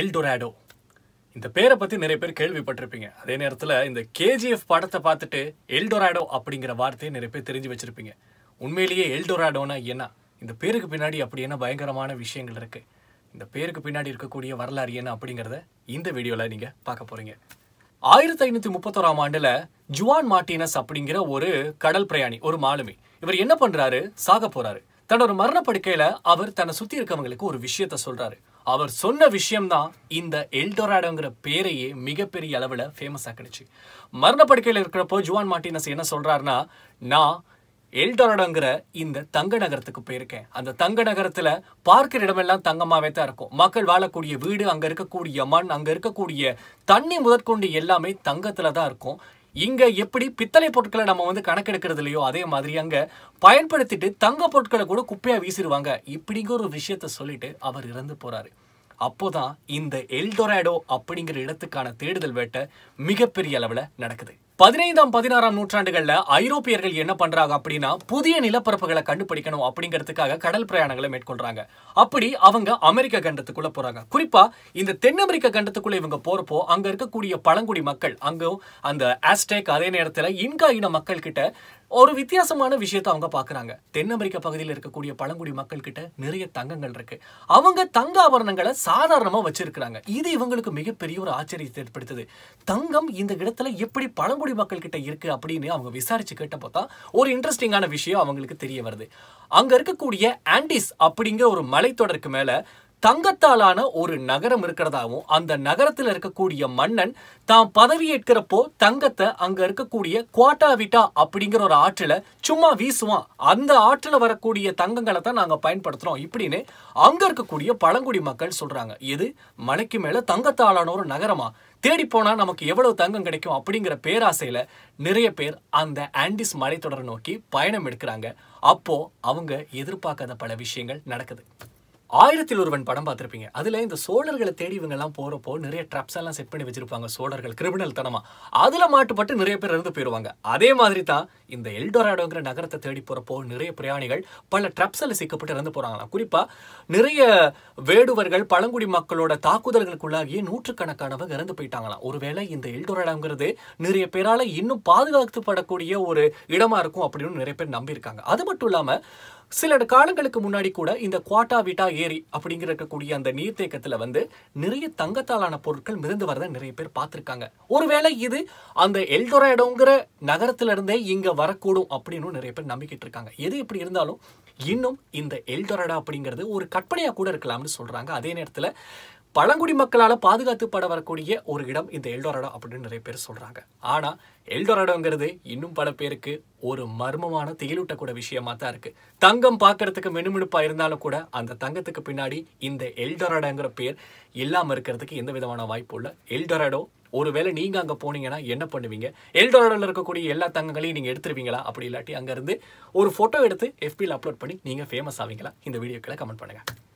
எல்டொராடோ இந்த பேரை பற்றி நிறைய பேர் கேள்விப்பட்டிருப்பீங்க அதே நேரத்தில் இந்த கேஜிஎஃப் படத்தை பார்த்துட்டு எல்டொராடோ அப்படிங்கிற வார்த்தையை நிறைய பேர் தெரிஞ்சு வச்சுருப்பீங்க உண்மையிலேயே எல்டொராடோனா என்ன இந்த பேருக்கு பின்னாடி அப்படி என்ன பயங்கரமான விஷயங்கள் இருக்குது இந்த பேருக்கு பின்னாடி இருக்கக்கூடிய வரலாறு என்ன அப்படிங்கிறத இந்த வீடியோவில் நீங்கள் பார்க்க போகிறீங்க ஆயிரத்தி ஐநூற்றி முப்பத்தோராம் ஆண்டில் ஜுவான் மார்டினஸ் அப்படிங்கிற ஒரு கடல் பிரயாணி ஒரு மாலுமி இவர் என்ன பண்ணுறாரு சாக போகிறாரு தன்னோட மரணப்படுக்கையில அவர் தன்னை சுத்தி இருக்கவங்களுக்கு ஒரு விஷயத்த சொல்றாரு அவர் சொன்ன விஷயம்தான் இந்த எல்டோராடோங்கிற பேரையே மிகப்பெரிய அளவில் ஃபேமஸ் ஆக்கிடுச்சு மரணப்படுக்கையில் இருக்கிறப்போ ஜுவான் மார்டினஸ் என்ன சொல்றாருன்னா நான் எல்டோராடோங்கிற இந்த தங்க நகரத்துக்கு போயிருக்கேன் அந்த தங்க நகரத்துல பார்க்கிற இடமெல்லாம் தங்கமாவே தான் இருக்கும் மக்கள் வாழக்கூடிய வீடு அங்க இருக்கக்கூடிய மண் அங்க இருக்கக்கூடிய தண்ணி முதற்கொண்டு எல்லாமே தங்கத்தில் தான் இருக்கும் இங்கே எப்படி பித்தளை பொருட்களை நம்ம வந்து கணக்கெடுக்கிறது இல்லையோ அதே மாதிரி அங்கே பயன்படுத்திட்டு தங்க பொருட்களை கூட குப்பையாக வீசிடுவாங்க இப்படிங்கிற ஒரு விஷயத்த சொல்லிட்டு அவர் இறந்து போகிறாரு அப்போதான் இந்த எல்டொராடோ அப்படிங்கிற இடத்துக்கான தேடுதல் வேட்டை மிகப்பெரிய அளவில் நடக்குது பதினைந்தாம் பதினாறாம் நூற்றாண்டுகள்ல ஐரோப்பியர்கள் என்ன பண்றாங்க அப்படின்னா புதிய நிலப்பரப்புகளை கண்டுபிடிக்கணும் அப்படிங்கிறதுக்காக கடல் பிரயாணங்களை மேற்கொள்றாங்க அப்படி அவங்க அமெரிக்க கண்டத்துக்குள்ள போறாங்க குறிப்பா இந்த தென் அமெரிக்க கண்டத்துக்குள்ள இவங்க போறப்போ அங்க இருக்கக்கூடிய பழங்குடி மக்கள் அங்கும் அந்த ஆஸ்டேக் அதே நேரத்தில் இன்கா இன மக்கள் கிட்ட ஒரு வித்தியாசமான விஷயத்த அவங்க பாக்குறாங்க தென் அமெரிக்க பகுதியில் இருக்கக்கூடிய பழங்குடி மக்கள் கிட்ட நிறைய தங்கங்கள் இருக்கு அவங்க தங்க ஆபரணங்களை சாதாரணமா வச்சிருக்கிறாங்க இது இவங்களுக்கு மிகப்பெரிய ஒரு ஆச்சரியத்தை ஏற்படுத்துது தங்கம் இந்த இடத்துல எப்படி பழங்குடி மக்கள் மக்கள்கிட்ட இருக்கு அப்படின்னு அவங்க விசாரிச்சு கேட்டப்போ தான் ஒரு இன்ட்ரெஸ்டிங்கான விஷயம் அவங்களுக்கு தெரிய வருது அங்க இருக்கக்கூடிய ஆண்டிஸ் அப்படிங்கிற ஒரு மலைத்தொடருக்கு மேல தங்கத்தாலான ஒரு நகரம் இருக்கிறதாவும் அந்த நகரத்தில் இருக்கக்கூடிய மன்னன் தான் பதவியேற்கிறப்போ தங்கத்தை அங்க இருக்கக்கூடிய குவாட்டாவிட்டா அப்படிங்கிற ஒரு ஆற்றில சும்மா வீசுவான் அந்த ஆற்றில் வரக்கூடிய தங்கங்களை தான் நாங்க பயன்படுத்துறோம் இப்படின்னு அங்க இருக்கக்கூடிய பழங்குடி மக்கள் சொல்றாங்க இது மலைக்கு மேல தங்கத்தாலான ஒரு நகரமா தேடி போனால் நமக்கு எவ்வளவு தங்கம் கிடைக்கும் அப்படிங்கிற பேராசையில் நிறைய பேர் அந்த ஆண்டிஸ் மலைத்தொடரை நோக்கி பயணம் எடுக்கிறாங்க அப்போ அவங்க எதிர்பார்க்காத பல விஷயங்கள் நடக்குது ஆயிரத்தில் ஒருவன் படம் பார்த்துருப்பீங்க அதில் இந்த சோழர்களை தேடி இவங்கெல்லாம் போகிறப்போ நிறைய ட்ராப்ஸ் எல்லாம் செட் பண்ணி வச்சிருப்பாங்க சோழர்கள் கிரிமினல் தனமாக அதில் மாட்டுப்பட்டு நிறைய பேர் இறந்து போயிடுவாங்க அதே மாதிரி தான் இந்த எல்டோராடோங்கிற நகரத்தை தேடி போகிறப்போ நிறைய பிரயாணிகள் பல ட்ராப்ஸில் சிக்கப்பட்டு இறந்து போகிறாங்களாம் குறிப்பாக நிறைய வேடுவர்கள் பழங்குடி மக்களோட தாக்குதல்களுக்குள்ளாகியே நூற்றுக்கணக்கானவங்க இறந்து போயிட்டாங்களாம் ஒருவேளை இந்த எல்டோராடோங்கிறது நிறைய பேரால் இன்னும் பாதுகாக்கப்படக்கூடிய ஒரு இடமா இருக்கும் அப்படின்னு நிறைய பேர் நம்பியிருக்காங்க அது மட்டும் இல்லாமல் சில காலங்களுக்கு முன்னாடி கூட இந்த குவாட்டா விட்டா ஏரி அப்படிங்கிற இருக்கக்கூடிய அந்த நீர்த்தேக்கத்தில் வந்து நிறைய தங்கத்தாலான பொருட்கள் மிதந்து வரத நிறைய பேர் பார்த்துருக்காங்க ஒருவேளை இது அந்த நகரத்தில நகரத்திலிருந்தே இங்கே வரக்கூடும் அப்படின்னு நிறைய பேர் நம்பிக்கிட்டு இருக்காங்க எது எப்படி இருந்தாலும் இன்னும் இந்த எல்டொராடா அப்படிங்கிறது ஒரு கற்பனையாக கூட இருக்கலாம்னு சொல்கிறாங்க அதே நேரத்தில் பழங்குடி மக்களால் பாதுகாத்துப்பட வரக்கூடிய ஒரு இடம் இந்த எல்டோராடோ அப்படின்னு நிறைய பேர் சொல்கிறாங்க ஆனால் எல்டோராடோங்கிறது இன்னும் பல பேருக்கு ஒரு மர்மமான திகிலூட்டக்கூட விஷயமா தான் இருக்குது தங்கம் பார்க்கறதுக்கு மெனுமெனுப்பாக இருந்தாலும் கூட அந்த தங்கத்துக்கு பின்னாடி இந்த எல்டோராடோங்கிற பேர் இல்லாமல் இருக்கிறதுக்கு எந்த விதமான வாய்ப்பும் இல்லை எல்டோராடோ ஒருவேளை நீங்கள் அங்கே போனீங்கன்னா என்ன பண்ணுவீங்க எல்டோராடோவில் இருக்கக்கூடிய எல்லா தங்கங்களையும் நீங்கள் எடுத்துருவீங்களா அப்படி இல்லாட்டி அங்கேருந்து ஒரு ஃபோட்டோ எடுத்து எஃபியில் அப்லோட் பண்ணி நீங்கள் ஃபேமஸ் ஆவீங்களா இந்த வீடியோக்களை கமெண்ட் பண்ணுங்கள்